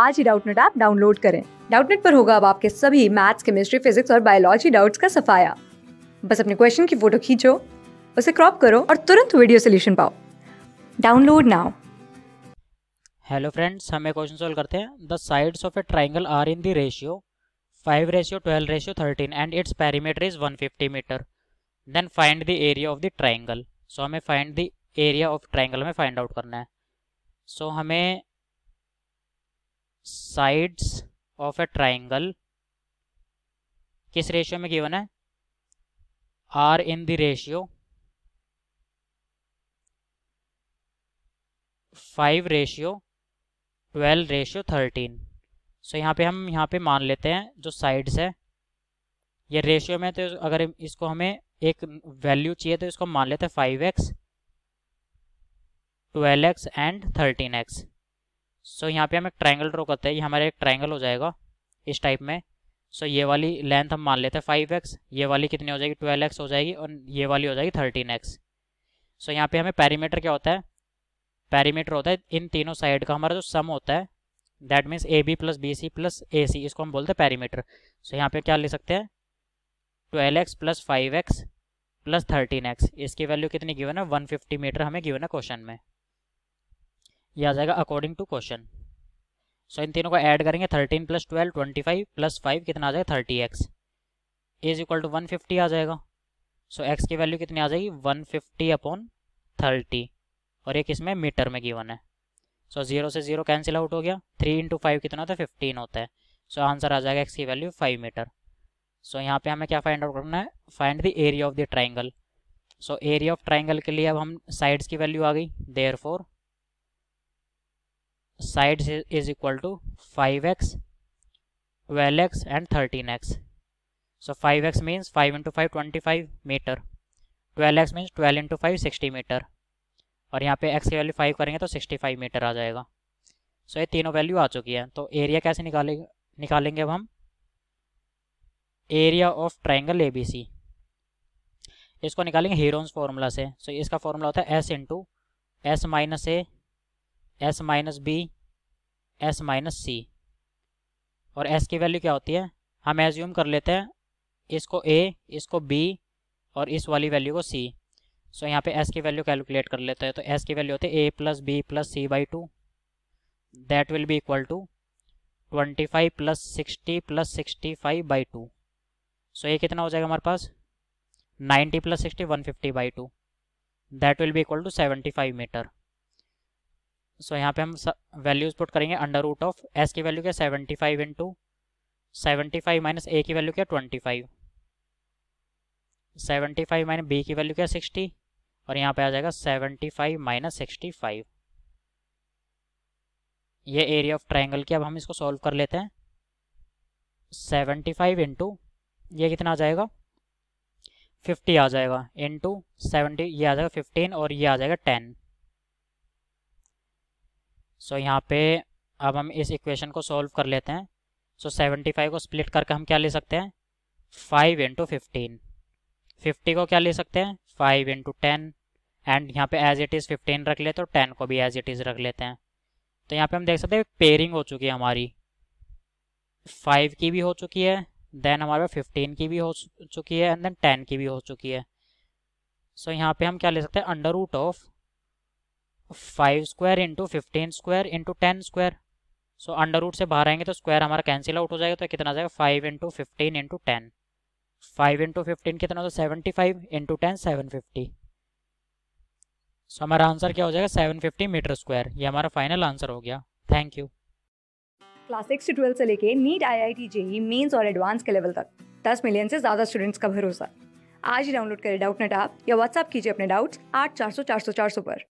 आज ही Doubtnut app download करें डाउटनेट पर होगा अब आपके सभी मैथ्स केमिस्ट्री फिजिक्स और बायोलॉजी डाउट्स का सफाया बस अपने क्वेश्चन की फोटो खींचो उसे क्रॉप करो और तुरंत वीडियो सोल्यूशन पाओ डाउनलोड नाउ हेलो फ्रेंड्स हमें क्वेश्चन सॉल्व करते हैं the sides of a triangle are in the ratio five ratio twelve ratio thirteen and its perimeter is one fifty metre then find the area of the triangle so हमें find the area of triangle में find out करना है so so, हमें sides of a triangle किस ratio में given है are in the ratio five ratio twelve ratio thirteen so यहाँ पे हम यहाँ पे मान लेते हैं जो साइड्स है ये रेशियो में तो अगर इसको हमें एक वैल्यू चाहिए तो इसको मान लेते हैं five x twelve x and thirteen x so so, यहाँ पे हम एक ट्राइंगल ड्रॉ करते हैं ये हमारा एक ट्राइंगल हो जाएगा इस टाइप में सो so, ये वाली लेंथ हम मान लेते हैं फाइव एक्स ये वाली कितनी हो जाएगी ट्वेल्व एक्स हो जाएगी और ये वाली हो जाएगी थर्टीन एक्स सो यहाँ पे हमें पैरीमीटर क्या होता है पैरीमीटर होता है इन तीनों साइड का हमारा जो सम होता है that means A B plus B C plus A C इसको हम बोलते हैं पैरीमीटर सो यहाँ पे क्या ले सकते हैं twelve x plus five x plus thirteen x इसकी वैल्यू कितनी गिवन है वन फिफ्टी मीटर हमें गिवन है क्वेश्चन में ये आ जाएगा अकॉर्डिंग टू क्वेश्चन सो इन तीनों को ऐड करेंगे thirteen plus twelve twenty five plus five कितना आ जाएगा thirty x is equal to one fifty आ जाएगा सो so, एक्स की वैल्यू कितनी आ जाएगी वन फिफ्टी अपॉन थर्टी और ये किसमें मीटर में गिवन है सो so, जीरो से जीरो कैंसिल आउट हो गया थ्री इंटू फाइव कितना होता है फिफ्टीन होता है सो so, आंसर आ जाएगा एक्स की वैल्यू फाइव मीटर सो यहाँ पे हमें क्या फाइंड आउट करना है find the area of the triangle so area of triangle के लिए अब हम साइड्स की वैल्यू आ गई therefore side is equal to five x twelve x and thirteen x so five x means five into five twenty five meter twelve x means twelve into five sixty meter और यहाँ पे x की value five करेंगे तो sixty five metre आ जाएगा so so, ये तीनों value आ चुकी है तो एरिया कैसे निकालेंगे निकालेंगे अब हम area of triangle A B C इसको निकालेंगे हीरोन्स फार्मूला से सो so, इसका फॉर्मूला होता है S into S minus A S minus B S minus C और एस की वैल्यू क्या होती है हम एज्यूम कर लेते हैं इसको ए इसको बी और इस वाली वैल्यू को सी सो यहाँ पे एस की वैल्यू कैलकुलेट कर लेते हैं तो एस की वैल्यू होती है A plus B plus C by two that will be equal to twenty five plus sixty plus sixty five by two so ये कितना हो जाएगा हमारे पास ninety plus sixty one fifty by two that will be equal to seventy five meter so यहाँ पे हम values put करेंगे अंडर रूट ऑफ एस की वैल्यू क्या seventy five into seventy five minus A की वैल्यू क्या twenty five seventy five minus B की value क्या सिक्सटी और यहाँ पे आ जाएगा seventy five minus sixty five ये एरिया ऑफ ट्राइंगल की अब हम इसको सॉल्व कर लेते हैं सेवेंटी फाइव इंटू ये कितना आ जाएगा फिफ्टी आ जाएगा इंटू सेवेंटी ये आ जाएगा फिफ्टीन और ये आ जाएगा टेन सो so, यहाँ पे अब हम इस इक्वेशन को सॉल्व कर लेते हैं सो सेवेंटी फाइव को स्प्लिट करके हम क्या ले सकते हैं फाइव इंटू फिफ्टीन फिफ्टी को क्या ले सकते हैं फाइव इंटू टेन एंड यहाँ पे एज इट इज़ फिफ्टीन रख लेते हैं और तो टेन को भी एज इट इज़ रख लेते हैं तो यहाँ पे हम देख सकते हैं पेयरिंग हो चुकी है हमारी फाइव की भी हो चुकी है देन हमारे पास फिफ्टीन की भी हो चुकी है एंड देन टेन की भी हो चुकी है सो so, यहाँ पे हम क्या ले सकते हैं under root of five square into fifteen square into ten square so under root से बाहर आएंगे तो स्क्वायर हमारा कैंसिल आउट हो जाएगा तो कितना आ जाएगा five into fifteen into ten five into fifteen कितना होता है seventy five into ten seven fifty so हमारा आंसर क्या हो जाएगा सेवन फिफ्टी मीटर स्क्वायर ये हमारा फाइनल आंसर हो गया थैंक यू क्लास सिक्स से ट्वेल्थ से लेके NEET I I T JEE mains और एडवांस के लेवल तक दस मिलियन से ज़्यादा स्टूडेंट्स का भरोसा आज ही डाउनलोड करें डाउट नेट ऐप या व्हाट्सअप कीजिए अपने डाउट्स आठ चार सौ चार सौ चार सौ पर